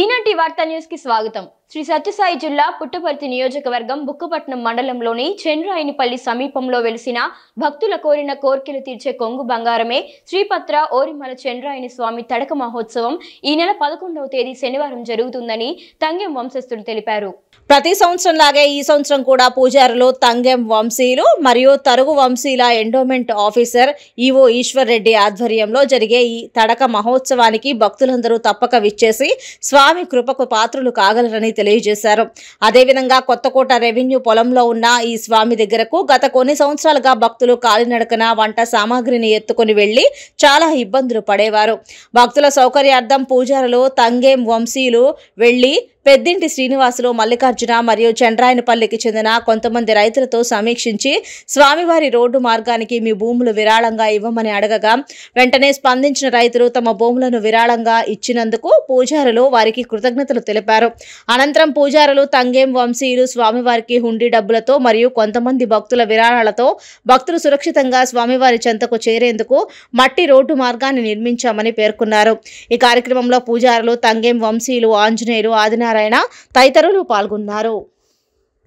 ఈనాటి వార్తా న్యూస్ కి స్వాగతం శ్రీ సత్యసాయి జిల్లా పుట్టపర్తి నియోజకవర్గం బుక్కపట్నం మండలంలోని చెన్రాయినిపల్లి సమీపంలో వెలిసిన భక్తుల కోరిన కోర్కెలు తీర్చే కొంగు బంగారమే శ్రీపత్ర ఓరిమల చెన్రాయిని స్వామి తడక మహోత్సవం ఈ నెల పదకొండవ తేదీ శనివారం జరుగుతుందని తంగెం వంశస్థులు తెలిపారు ప్రతి సంవత్సరం లాగే ఈ సంవత్సరం కూడా పూజారులు తంగెం వంశీయులు మరియు తరుగు వంశీల endowment officer EO Eshwar Reddy ఆధ్వర్యంలో జరిగే ఈ తడక మహోత్సవానికి భక్తులందరూ తప్పక విచ్చేసి స్వామి కృపకు పాత్రులు కాగలరని తెలియజేశారు అదేవిధంగా కొత్తకోట రెవెన్యూ పొలంలో ఉన్న ఈ స్వామి దగ్గరకు గత కొన్ని సంవత్సరాలుగా భక్తులు కాలినడకన వంట సామాగ్రిని ఎత్తుకుని వెళ్లి చాలా ఇబ్బందులు పడేవారు భక్తుల సౌకర్యార్థం పూజారులు తంగేం వంశీయులు వెళ్లి పెద్దింటి శ్రీనివాసులు మల్లికార్జున మరియు చంద్రాయనపల్లికి చెందిన కొంతమంది రైతులతో సమీక్షించి స్వామివారి రోడ్డు మార్గానికి మీ భూములు విరాళంగా ఇవ్వమని అడగగా వెంటనే స్పందించిన రైతులు తమ భూములను విరాళంగా ఇచ్చినందుకు పూజారులు వారికి కృతజ్ఞతలు తెలిపారు అనంతరం పూజారులు తంగేం వంశీయులు స్వామివారికి హుండీ డబ్బులతో మరియు కొంతమంది భక్తుల విరాళాలతో భక్తులు సురక్షితంగా స్వామివారి చెంతకు చేరేందుకు మట్టి రోడ్డు మార్గాన్ని నిర్మించామని పేర్కొన్నారు ఈ కార్యక్రమంలో పూజారులు తంగేం వంశీయులు ఆంజనేయులు ఆదినారాయణ సత్యనారాయణ తదితరులు పాల్గొన్నారు